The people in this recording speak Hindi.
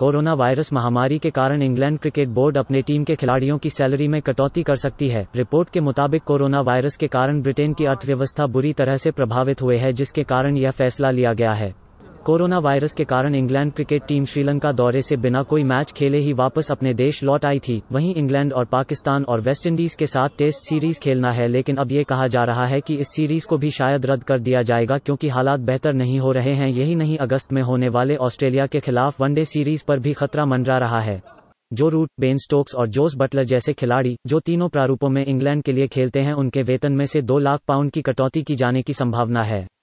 कोरोना वायरस महामारी के कारण इंग्लैंड क्रिकेट बोर्ड अपने टीम के खिलाड़ियों की सैलरी में कटौती कर सकती है रिपोर्ट के मुताबिक कोरोना वायरस के कारण ब्रिटेन की अर्थव्यवस्था बुरी तरह से प्रभावित हुए है जिसके कारण यह फैसला लिया गया है कोरोना वायरस के कारण इंग्लैंड क्रिकेट टीम श्रीलंका दौरे से बिना कोई मैच खेले ही वापस अपने देश लौट आई थी वहीं इंग्लैंड और पाकिस्तान और वेस्टइंडीज के साथ टेस्ट सीरीज खेलना है लेकिन अब ये कहा जा रहा है कि इस सीरीज को भी शायद रद्द कर दिया जाएगा क्योंकि हालात बेहतर नहीं हो रहे हैं यही नहीं अगस्त में होने वाले ऑस्ट्रेलिया के खिलाफ वनडे सीरीज पर भी खतरा मंडरा रहा है जो रूट बेन स्टोक्स और जोस बटलर जैसे खिलाड़ी जो तीनों प्रारूपों में इंग्लैंड के लिए खेलते हैं उनके वेतन में से दो लाख पाउंड की कटौती की जाने की संभावना है